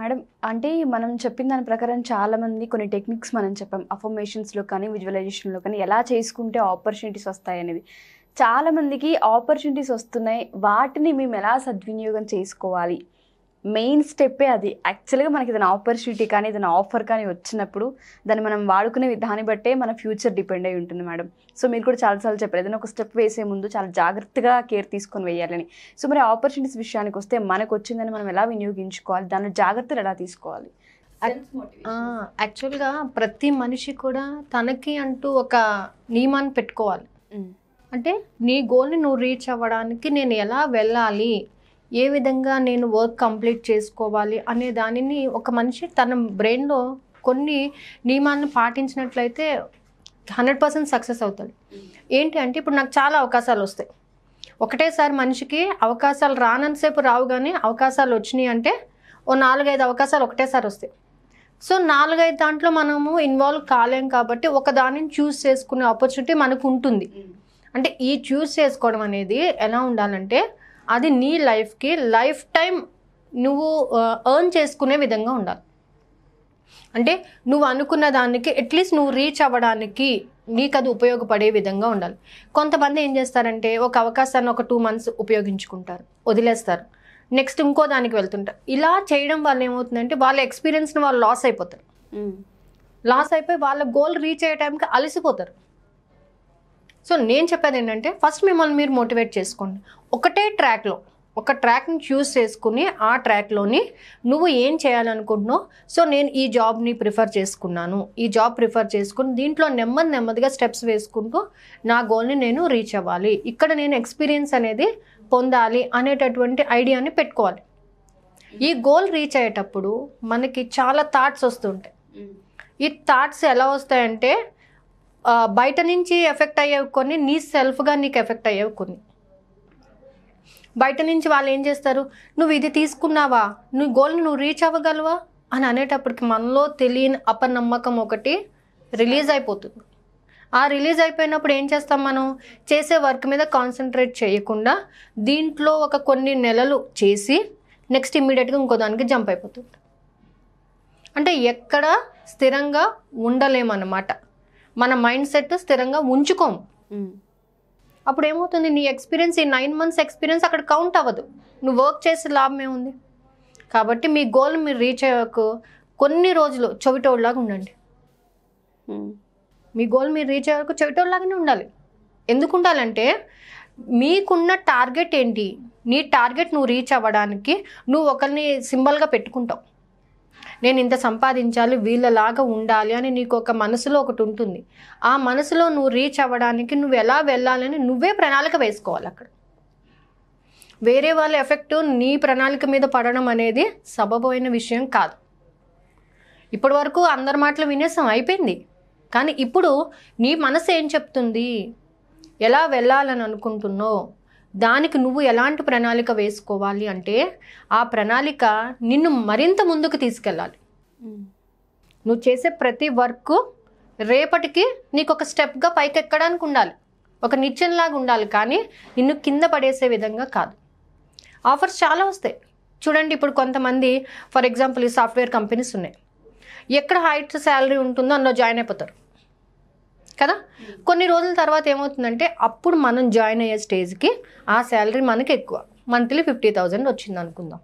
madam అంటే మనం చెప్పిన దాని ప్రకారం చాలామంది కొన్ని టెక్నిక్స్ మనం చెప్పాం అఫర్మేషన్స్లో కానీ విజువలైజేషన్లో కానీ ఎలా చేసుకుంటే ఆపర్చునిటీస్ వస్తాయి అనేది చాలామందికి ఆపర్చునిటీస్ వస్తున్నాయి వాటిని మేము ఎలా సద్వినియోగం చేసుకోవాలి మెయిన్ స్టెప్పే అది యాక్చువల్గా మనకి ఏదైనా ఆపర్చునిటీ కానీ ఏదైనా ఆఫర్ కానీ వచ్చినప్పుడు దాన్ని మనం వాడుకునే విధాన్ని బట్టే మన ఫ్యూచర్ డిపెండ్ అయి ఉంటుంది మేడం సో మీరు కూడా చాలాసార్లు చెప్పారు ఏదైనా ఒక స్టెప్ వేసే ముందు చాలా జాగ్రత్తగా కేర్ తీసుకొని వేయాలని సో మరి ఆపర్చునిటీస్ విషయానికి వస్తే మనకు వచ్చిందని మనం ఎలా వినియోగించుకోవాలి దాని జాగ్రత్తలు ఎలా తీసుకోవాలి యాక్చువల్గా ప్రతి మనిషి కూడా తనకి అంటూ ఒక నియమాన్ని పెట్టుకోవాలి అంటే నీ గోల్ని నువ్వు రీచ్ అవ్వడానికి నేను ఎలా వెళ్ళాలి ఏ విధంగా నేను వర్క్ కంప్లీట్ చేసుకోవాలి అనే దానిని ఒక మనిషి తన బ్రెయిన్లో కొన్ని నియమాలను పాటించినట్లయితే హండ్రెడ్ పర్సెంట్ సక్సెస్ అవుతుంది ఏంటి అంటే ఇప్పుడు నాకు చాలా అవకాశాలు వస్తాయి ఒకటేసారి మనిషికి అవకాశాలు రానంతసేపు రావు కానీ అవకాశాలు వచ్చినాయి అంటే ఓ నాలుగైదు అవకాశాలు ఒకటేసారి వస్తాయి సో నాలుగైదు దాంట్లో మనము ఇన్వాల్వ్ కాలేం కాబట్టి ఒక దానిని చూస్ చేసుకునే ఆపర్చునిటీ మనకు ఉంటుంది అంటే ఈ చూస్ చేసుకోవడం అనేది ఎలా ఉండాలంటే అది నీ లైఫ్కి లైఫ్ టైం నువ్వు ఎర్న్ చేసుకునే విధంగా ఉండాలి అంటే నువ్వు అనుకున్న దానికి అట్లీస్ట్ నువ్వు రీచ్ అవ్వడానికి నీకు అది ఉపయోగపడే విధంగా ఉండాలి కొంతమంది ఏం చేస్తారంటే ఒక అవకాశాన్ని ఒక టూ మంత్స్ ఉపయోగించుకుంటారు వదిలేస్తారు నెక్స్ట్ ఇంకో దానికి వెళ్తుంటారు ఇలా చేయడం వల్ల ఏమవుతుందంటే వాళ్ళ ఎక్స్పీరియన్స్ని వాళ్ళు లాస్ అయిపోతారు లాస్ అయిపోయి వాళ్ళ గోల్ రీచ్ అయ్యే టైంకి అలసిపోతారు సో నేను చెప్పేది ఏంటంటే ఫస్ట్ మిమ్మల్ని మీరు మోటివేట్ చేసుకోండి ఒకటే ట్రాక్లో ఒక ట్రాక్ని చూస్ చేసుకుని ఆ ట్రాక్లోని నువ్వు ఏం చేయాలనుకుంటున్నావు సో నేను ఈ జాబ్ని ప్రిఫర్ చేసుకున్నాను ఈ జాబ్ ప్రిఫర్ చేసుకుని దీంట్లో నెమ్మది నెమ్మదిగా స్టెప్స్ వేసుకుంటూ నా గోల్ని నేను రీచ్ అవ్వాలి ఇక్కడ నేను ఎక్స్పీరియన్స్ అనేది పొందాలి అనేటటువంటి ఐడియాని పెట్టుకోవాలి ఈ గోల్ రీచ్ అయ్యేటప్పుడు మనకి చాలా థాట్స్ వస్తుంటాయి ఈ థాట్స్ ఎలా వస్తాయంటే బయట నుంచి ఎఫెక్ట్ అయ్యేవి కొన్ని నీ సెల్ఫ్గా నీకు ఎఫెక్ట్ అయ్యేవి కొన్ని బయట నుంచి వాళ్ళు ఏం చేస్తారు నువ్వు ఇది తీసుకున్నావా నువ్వు గోల్ నువ్వు రీచ్ అవ్వగలవా అని అనేటప్పటికి మనలో తెలియని అపనమ్మకం ఒకటి రిలీజ్ అయిపోతుంది ఆ రిలీజ్ అయిపోయినప్పుడు ఏం చేస్తాం మనం చేసే వర్క్ మీద కాన్సన్ట్రేట్ చేయకుండా దీంట్లో ఒక కొన్ని నెలలు చేసి నెక్స్ట్ ఇమ్మీడియట్గా ఇంకో దానికి జంప్ అయిపోతుంది అంటే ఎక్కడ స్థిరంగా ఉండలేమన్నమాట మన మైండ్ సెట్ స్థిరంగా ఉంచుకోం అప్పుడు ఏమవుతుంది నీ ఎక్స్పీరియన్స్ ఈ నైన్ మంత్స్ ఎక్స్పీరియన్స్ అక్కడ కౌంట్ అవ్వదు నువ్వు వర్క్ చేసే లాభం ఏముంది కాబట్టి మీ గోల్ మీరు రీచ్ అయ్యాక కొన్ని రోజులు చెవిటోళ్ళలాగా ఉండండి మీ గోల్ మీరు రీచ్ అయ్యాక చెవిటోళ్ళలాగానే ఉండాలి ఎందుకు ఉండాలంటే మీకున్న టార్గెట్ ఏంటి నీ టార్గెట్ నువ్వు రీచ్ అవ్వడానికి నువ్వు ఒకరిని సింబల్గా పెట్టుకుంటావు నేను ఇంత సంపాదించాలి వీళ్ళలాగా ఉండాలి అని నీకు ఒక మనసులో ఒకటి ఉంటుంది ఆ మనసులో నువ్వు రీచ్ అవ్వడానికి నువ్వు ఎలా వెళ్ళాలని నువ్వే ప్రణాళిక వేసుకోవాలి అక్కడ వేరే వాళ్ళ ఎఫెక్ట్ నీ ప్రణాళిక మీద పడడం అనేది సబబోయిన విషయం కాదు ఇప్పటి వరకు అందరి మాటలు వినేసం అయిపోయింది కానీ ఇప్పుడు నీ మనసు ఏం చెప్తుంది ఎలా వెళ్ళాలని అనుకుంటున్నావు దానికి నువ్వు ఎలాంటి ప్రణాళిక వేసుకోవాలి అంటే ఆ ప్రణాళిక నిన్ను మరింత ముందుకు తీసుకెళ్ళాలి నువ్వు చేసే ప్రతి వర్క్ రేపటికి నీకు ఒక స్టెప్గా పైకి ఎక్కడానికి ఉండాలి ఒక నిత్యంలాగా ఉండాలి కానీ నిన్ను కింద పడేసే విధంగా కాదు ఆఫర్స్ చాలా వస్తాయి చూడండి ఇప్పుడు కొంతమంది ఫర్ ఎగ్జాంపుల్ ఈ సాఫ్ట్వేర్ కంపెనీస్ ఉన్నాయి ఎక్కడ హైట్ శాలరీ ఉంటుందో అందులో జాయిన్ అయిపోతారు కదా కొన్ని రోజుల తర్వాత ఏమవుతుందంటే అప్పుడు మనం జాయిన్ అయ్యే స్టేజ్కి ఆ శాలరీ మనకి ఎక్కువ మంత్లీ ఫిఫ్టీ థౌజండ్ వచ్చింది అనుకుందాం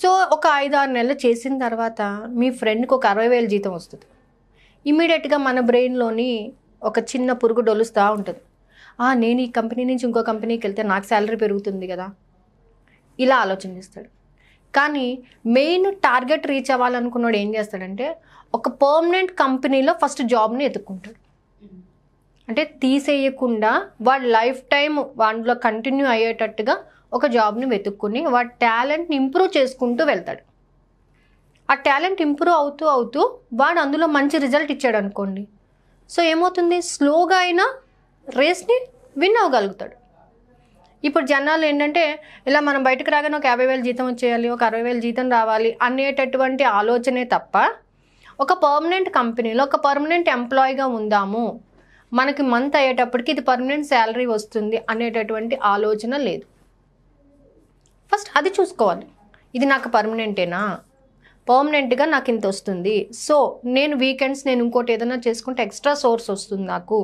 సో ఒక ఐదు ఆరు నెలలు చేసిన తర్వాత మీ ఫ్రెండ్కి ఒక అరవై వేల జీతం వస్తుంది ఇమీడియట్గా మన బ్రెయిన్లోని ఒక చిన్న పురుగు డొలుస్తూ ఉంటుంది నేను ఈ కంపెనీ నుంచి ఇంకో కంపెనీకి వెళ్తే నాకు శాలరీ పెరుగుతుంది కదా ఇలా ఆలోచన చేస్తాడు కానీ మెయిన్ టార్గెట్ రీచ్ అవ్వాలనుకున్నాడు ఏం చేస్తాడంటే ఒక పర్మనెంట్ కంపెనీలో ఫస్ట్ జాబ్ని ఎత్తుక్కుంటాడు అంటే తీసేయకుండా వాడు లైఫ్ టైం వాటిలో కంటిన్యూ అయ్యేటట్టుగా ఒక జాబ్ని వెతుక్కుని వాడి టాలెంట్ని ఇంప్రూవ్ చేసుకుంటూ వెళ్తాడు ఆ టాలెంట్ ఇంప్రూవ్ అవుతూ అవుతూ వాడు అందులో మంచి రిజల్ట్ ఇచ్చాడు అనుకోండి సో ఏమవుతుంది స్లోగా అయినా రేస్ని విన్ అవ్వగలుగుతాడు ఇప్పుడు జనాలు ఏంటంటే ఇలా మనం బయటకు రాగానే ఒక యాభై వేలు జీతం వచ్చేయాలి ఒక అరవై వేల జీతం రావాలి అనేటటువంటి ఆలోచనే తప్ప ఒక పర్మనెంట్ కంపెనీలో ఒక పర్మనెంట్ ఎంప్లాయీగా ఉందాము మనకి మంత్ అయ్యేటప్పటికి ఇది పర్మనెంట్ శాలరీ వస్తుంది అనేటటువంటి ఆలోచన లేదు ఫస్ట్ అది చూసుకోవాలి ఇది నాకు పర్మనెంటేనా పర్మనెంట్గా నాకు ఇంత వస్తుంది సో నేను వీకెండ్స్ నేను ఇంకోటి ఏదైనా చేసుకుంటే ఎక్స్ట్రా సోర్స్ వస్తుంది నాకు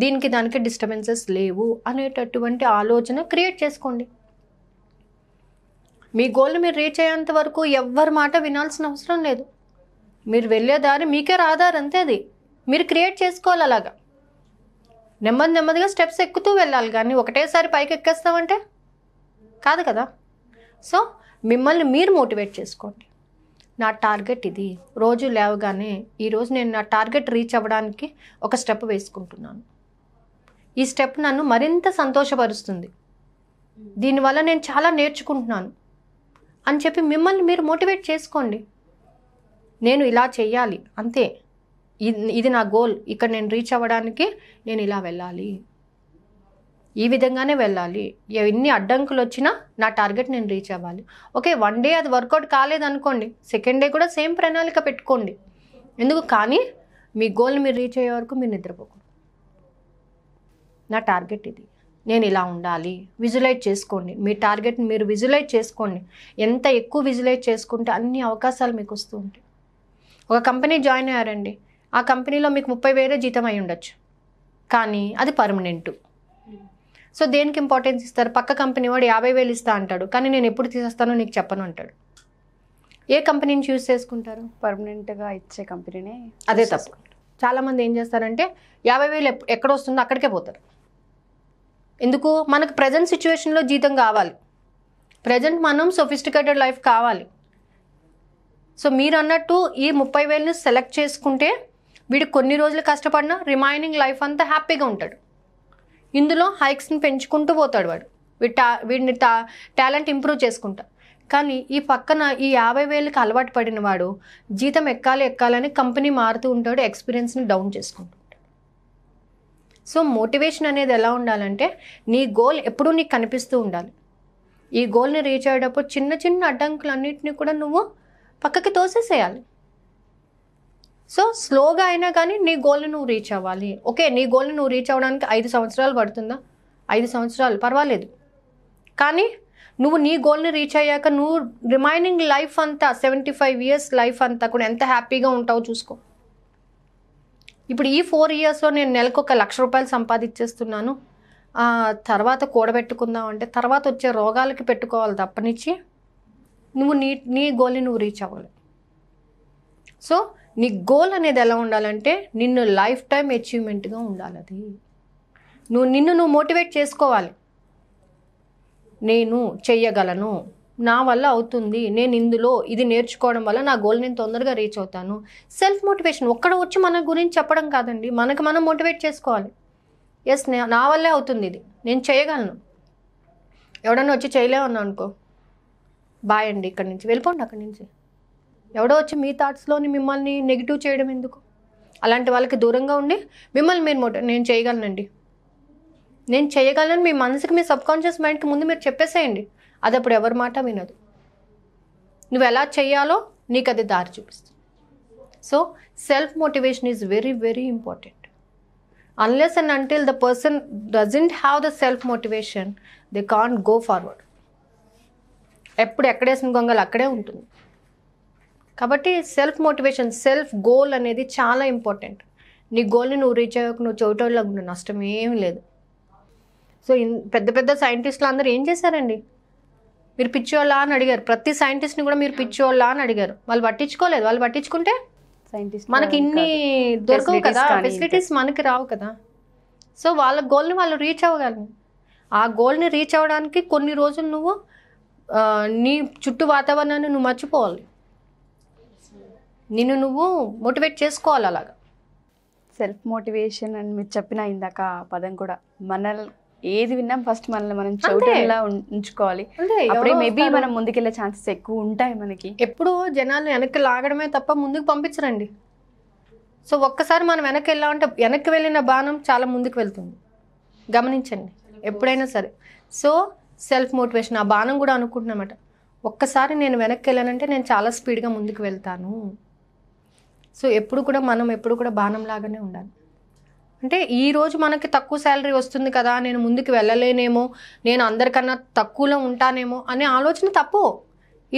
దీనికి దానికి డిస్టర్బెన్సెస్ లేవు అనేటటువంటి ఆలోచన క్రియేట్ చేసుకోండి మీ గోల్ని మీరు రీచ్ అయ్యేంత వరకు ఎవ్వరి మాట వినాల్సిన అవసరం లేదు మీరు వెళ్ళేదారి మీకే రాదారు అంతే అది మీరు క్రియేట్ చేసుకోవాలి అలాగా నెమ్మది నెమ్మదిగా స్టెప్స్ ఎక్కుతూ వెళ్ళాలి కానీ ఒకటేసారి పైకి ఎక్కేస్తామంటే కాదు కదా సో మిమ్మల్ని మీరు మోటివేట్ చేసుకోండి నా టార్గెట్ ఇది రోజు లేవగానే ఈరోజు నేను నా టార్గెట్ రీచ్ అవ్వడానికి ఒక స్టెప్ వేసుకుంటున్నాను ఈ స్టెప్ నన్ను మరింత సంతోషపరుస్తుంది దీనివల్ల నేను చాలా నేర్చుకుంటున్నాను అని చెప్పి మిమ్మల్ని మీరు మోటివేట్ చేసుకోండి నేను ఇలా చేయాలి అంతే ఇది నా గోల్ ఇక్కడ నేను రీచ్ అవ్వడానికి నేను ఇలా వెళ్ళాలి ఈ విధంగానే వెళ్ళాలి ఎన్ని అడ్డంకులు వచ్చినా నా టార్గెట్ నేను రీచ్ అవ్వాలి ఓకే వన్ డే అది వర్కౌట్ కాలేదనుకోండి సెకండ్ డే కూడా సేమ్ ప్రణాళిక పెట్టుకోండి ఎందుకు కానీ మీ గోల్ని మీరు రీచ్ అయ్యే వరకు మీరు నిద్రపోకూడదు నా టార్గెట్ ఇది నేను ఇలా ఉండాలి విజులైజ్ చేసుకోండి మీ టార్గెట్ని మీరు విజులైజ్ చేసుకోండి ఎంత ఎక్కువ విజులైజ్ చేసుకుంటే అన్ని అవకాశాలు మీకు వస్తూ ఉంటాయి ఒక కంపెనీ జాయిన్ అయ్యారండి ఆ కంపెనీలో మీకు ముప్పై వేలే జీతం అయి ఉండొచ్చు కానీ అది పర్మనెంట్ సో దేనికి ఇంపార్టెన్స్ ఇస్తారు పక్క కంపెనీ వాడు యాభై వేలు ఇస్తా అంటాడు కానీ నేను ఎప్పుడు తీసేస్తానో నీకు చెప్పను అంటాడు ఏ కంపెనీని చూస్ చేసుకుంటారు పర్మనెంట్గా ఇచ్చే కంపెనీనే అదే తప్పు చాలామంది ఏం చేస్తారంటే యాభై వేలు ఎక్కడ వస్తుందో అక్కడికే పోతారు ఎందుకు మనకు ప్రజెంట్ సిచ్యువేషన్లో జీతం కావాలి ప్రజెంట్ మనం సొఫిస్టికేటెడ్ లైఫ్ కావాలి సో మీరు అన్నట్టు ఈ ముప్పై వేలను సెలెక్ట్ చేసుకుంటే వీడు కొన్ని రోజులు కష్టపడినా రిమైనింగ్ లైఫ్ అంతా హ్యాపీగా ఉంటాడు ఇందులో హైక్స్ని పెంచుకుంటూ పోతాడు వాడు వీడి టా వీడిని టా టాలెంట్ ఇంప్రూవ్ చేసుకుంటా కానీ ఈ పక్కన ఈ యాభై వేలకు అలవాటు పడిన వాడు జీతం ఎక్కాలి ఎక్కాలని కంపెనీ మారుతూ ఉంటాడు ఎక్స్పీరియన్స్ని డౌన్ చేసుకుంటాడు సో మోటివేషన్ అనేది ఎలా ఉండాలంటే నీ గోల్ ఎప్పుడూ నీకు కనిపిస్తూ ఉండాలి ఈ గోల్ని రీచ్ అయ్యేటప్పుడు చిన్న చిన్న అన్నింటినీ కూడా నువ్వు పక్కకి తోసేసేయాలి సో స్లోగా అయినా కానీ నీ గోల్ని నువ్వు రీచ్ అవ్వాలి ఓకే నీ గోల్ని నువ్వు రీచ్ అవ్వడానికి ఐదు సంవత్సరాలు పడుతుందా ఐదు సంవత్సరాలు పర్వాలేదు కానీ నువ్వు నీ గోల్ని రీచ్ అయ్యాక నువ్వు రిమైనింగ్ లైఫ్ అంతా సెవెంటీ ఫైవ్ ఇయర్స్ లైఫ్ అంతా కూడా ఎంత హ్యాపీగా ఉంటావో చూసుకో ఇప్పుడు ఈ ఫోర్ ఇయర్స్లో నేను నెలకు ఒక లక్ష రూపాయలు సంపాదించేస్తున్నాను తర్వాత కూడబెట్టుకుందాం అంటే తర్వాత వచ్చే రోగాలకి పెట్టుకోవాలి తప్పనిచ్చి నువ్వు నీ నీ గోల్ని నువ్వు రీచ్ అవ్వాలి సో నీ గోల్ అనేది ఎలా ఉండాలంటే నిన్ను లైఫ్ టైం అచీవ్మెంట్గా ఉండాలి అది నువ్వు నిన్ను నువ్వు మోటివేట్ చేసుకోవాలి నేను చెయ్యగలను నా వల్ల అవుతుంది నేను ఇందులో ఇది నేర్చుకోవడం వల్ల నా గోల్ నేను తొందరగా రీచ్ అవుతాను సెల్ఫ్ మోటివేషన్ ఒక్కడ వచ్చి మన గురించి చెప్పడం కాదండి మనకు మనం మోటివేట్ చేసుకోవాలి ఎస్ నా వల్లే అవుతుంది ఇది నేను చేయగలను ఎవడన్నా వచ్చి చేయలేమన్నా అనుకో బాయ్ అండి ఇక్కడి నుంచి వెళ్ళిపోండి అక్కడి నుంచి ఎవడో వచ్చి మీ థాట్స్లోని మిమ్మల్ని నెగిటివ్ చేయడం ఎందుకు అలాంటి వాళ్ళకి దూరంగా ఉండి మిమ్మల్ని మీరు మోట నేను చేయగలనండి నేను చేయగలను మీ మనసుకి మీ సబ్కాన్షియస్ మైండ్కి ముందు మీరు చెప్పేసేయండి అది అప్పుడు ఎవరి మాట వినదు నువ్వు ఎలా చేయాలో నీకు అది దారి చూపిస్తుంది so self motivation is very very important unless and until the person doesn't have the self motivation they can't go forward ఎప్పుడు ఎక్కడేసిన గొంగలు అక్కడే ఉంటుంది కాబట్టి సెల్ఫ్ మోటివేషన్ సెల్ఫ్ గోల్ అనేది చాలా ఇంపార్టెంట్ నీ గోల్ని నువ్వు రీచ్ అయ్యాక నువ్వు చోటోళ్ళకు నష్టం ఏం లేదు సో పెద్ద పెద్ద సైంటిస్టులు అందరూ ఏం చేశారండి మీరు పిచ్చోళ్ళా అని అడిగారు ప్రతి సైంటిస్ట్ని కూడా మీరు పిచ్చోళ్ళా అని అడిగారు వాళ్ళు పట్టించుకోలేదు వాళ్ళు పట్టించుకుంటే సైంటిస్ట్ మనకి ఇన్ని దొరకవు కదా ఫెసిలిటీస్ మనకి రావు కదా సో వాళ్ళ గోల్ని వాళ్ళు రీచ్ అవ్వగలరు ఆ గోల్ని రీచ్ అవ్వడానికి కొన్ని రోజులు నువ్వు నీ చుట్టూ వాతావరణాన్ని నువ్వు మర్చిపోవాలి నిన్ను నువ్వు మోటివేట్ చేసుకోవాలి అలాగా సెల్ఫ్ మోటివేషన్ అని మీరు చెప్పిన ఇందాక పదం కూడా మనల్ ఏది విన్నా ఫస్ట్ మనల్ని మనం చౌటల్లా ఉంచుకోవాలి అప్పుడే మేబీ మనం ముందుకెళ్ళే ఛాన్సెస్ ఎక్కువ ఉంటాయి మనకి ఎప్పుడు జనాలు వెనక్కి లాగడమే తప్ప ముందుకు పంపించరండి సో ఒక్కసారి మనం వెనక్కి వెళ్ళామంటే వెనక్కి వెళ్ళిన బాణం చాలా ముందుకు వెళ్తుంది గమనించండి ఎప్పుడైనా సరే సో సెల్ఫ్ మోటివేషన్ ఆ బాణం కూడా అనుకుంటున్నమాట ఒక్కసారి నేను వెనక్కి వెళ్ళానంటే నేను చాలా స్పీడ్గా ముందుకు వెళ్తాను సో ఎప్పుడు కూడా మనం ఎప్పుడు కూడా బాణం లాగానే ఉండాలి అంటే ఈ రోజు మనకి తక్కువ శాలరీ వస్తుంది కదా నేను ముందుకు వెళ్ళలేనేమో నేను అందరికన్నా తక్కువలో ఉంటానేమో అనే ఆలోచన తప్పు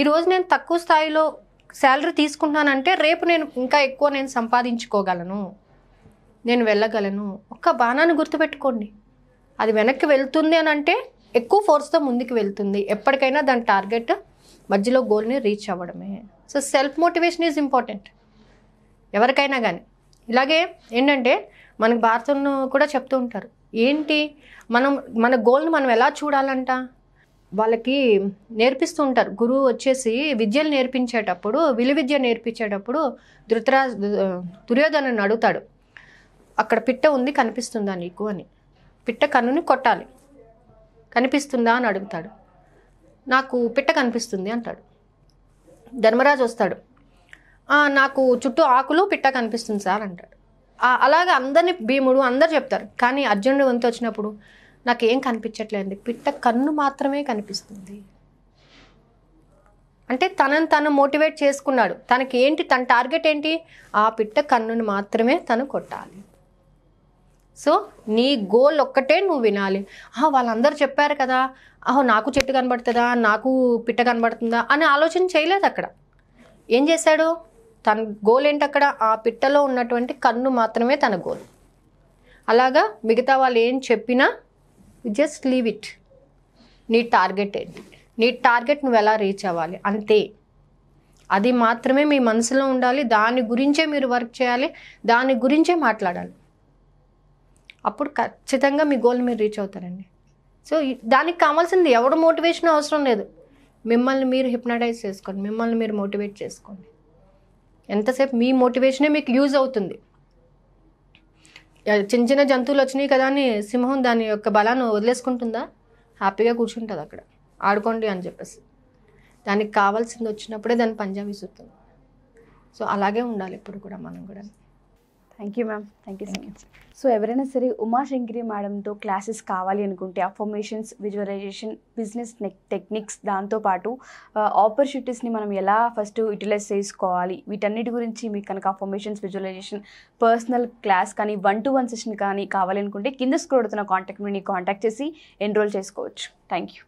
ఈరోజు నేను తక్కువ స్థాయిలో శాలరీ తీసుకుంటున్నానంటే రేపు నేను ఇంకా ఎక్కువ నేను సంపాదించుకోగలను నేను వెళ్ళగలను ఒక్క బాణాన్ని గుర్తుపెట్టుకోండి అది వెనక్కి వెళ్తుంది అని అంటే ఎక్కువ ఫోర్స్తో ముందుకు వెళ్తుంది ఎప్పటికైనా దాని టార్గెట్ మధ్యలో గోల్ని రీచ్ అవ్వడమే so self motivation is important ఎవరికైనా కానీ ఇలాగే ఏంటంటే మనకి భారతను కూడా చెప్తూ ఉంటారు ఏంటి మనం మన గోల్ని మనం ఎలా చూడాలంట వాళ్ళకి నేర్పిస్తూ ఉంటారు గురువు వచ్చేసి విద్యలు నేర్పించేటప్పుడు విలు విద్య నేర్పించేటప్పుడు ధృతరా దుర్యోధనని అడుగుతాడు అక్కడ పిట్ట ఉంది కనిపిస్తుందా నీకు అని పిట్ట కన్నుని కొట్టాలి కనిపిస్తుందా అని అడుగుతాడు నాకు పిట్ట కనిపిస్తుంది అంటాడు ధర్మరాజు వస్తాడు నాకు చుట్టూ ఆకులు పిట్ట కనిపిస్తుంది సార్ అంటాడు అలాగే అందరిని భీముడు అందరు చెప్తారు కానీ అర్జునుడు వంతు వచ్చినప్పుడు నాకేం కనిపించట్లేదు పిట్ట కన్ను మాత్రమే కనిపిస్తుంది అంటే తనను తను మోటివేట్ చేసుకున్నాడు తనకి ఏంటి తన టార్గెట్ ఏంటి ఆ పిట్ట కన్నుని మాత్రమే తను కొట్టాలి సో నీ గోల్ ఒక్కటే నువ్వు వినాలి వాళ్ళందరూ చెప్పారు కదా ఆహో నాకు చెట్టు కనబడుతుందా నాకు పిట్ట కనబడుతుందా అని ఆలోచన చేయలేదు అక్కడ ఏం చేశాడు తన గోల్ ఏంటి అక్కడ ఆ పిట్టలో ఉన్నటువంటి కన్ను మాత్రమే తన గోల్ అలాగా మిగతా వాళ్ళు ఏం చెప్పినా జస్ట్ లీవ్ ఇట్ నీ టార్గెట్ ఏంటి నీ టార్గెట్ నువ్వు ఎలా రీచ్ అవ్వాలి అంతే అది మాత్రమే మీ మనసులో ఉండాలి దాని గురించే మీరు వర్క్ చేయాలి దాని గురించే మాట్లాడాలి అప్పుడు ఖచ్చితంగా మీ గోల్ మీరు రీచ్ అవుతారండి సో దానికి కావాల్సింది ఎవడు మోటివేషన్ అవసరం లేదు మిమ్మల్ని మీరు హిప్నటైజ్ చేసుకోండి మిమ్మల్ని మీరు మోటివేట్ చేసుకోండి ఎంతసేపు మీ మోటివేషనే మీకు యూజ్ అవుతుంది చిన్న చిన్న జంతువులు వచ్చినాయి కదా అని సింహం దాని యొక్క బలాన్ని వదిలేసుకుంటుందా హ్యాపీగా కూర్చుంటుంది అక్కడ ఆడుకోండి అని చెప్పేసి దానికి కావాల్సింది వచ్చినప్పుడే దాన్ని పంజాబీ విసురుతుంది సో అలాగే ఉండాలి ఇప్పుడు కూడా మనం కూడా thank you ma'am thank you so much so ఎవరైనా సరే ఉమాశంకరి మేడంతో క్లాసెస్ కావాలి అనుకుంటే అఫర్మేషన్స్ విజువలైజేషన్ బిజినెస్ టెక్నిక్స్ దాంతోపాటు ఆపర్చునిటీస్ని మనం ఎలా ఫస్ట్ యూటిలైజ్ చేసుకోవాలి వీటన్నిటి గురించి మీకు కనుక అఫర్మేషన్స్ విజువలైజేషన్ పర్సనల్ క్లాస్ కానీ వన్ టు వన్ సెషన్ కానీ కావాలి అనుకుంటే కింద స్క్రోల్ అవుతున్న కాంటాక్ట్ మీ కాంటాక్ట్ చేసి ఎన్రోల్ చేసుకోవచ్చు థ్యాంక్ యూ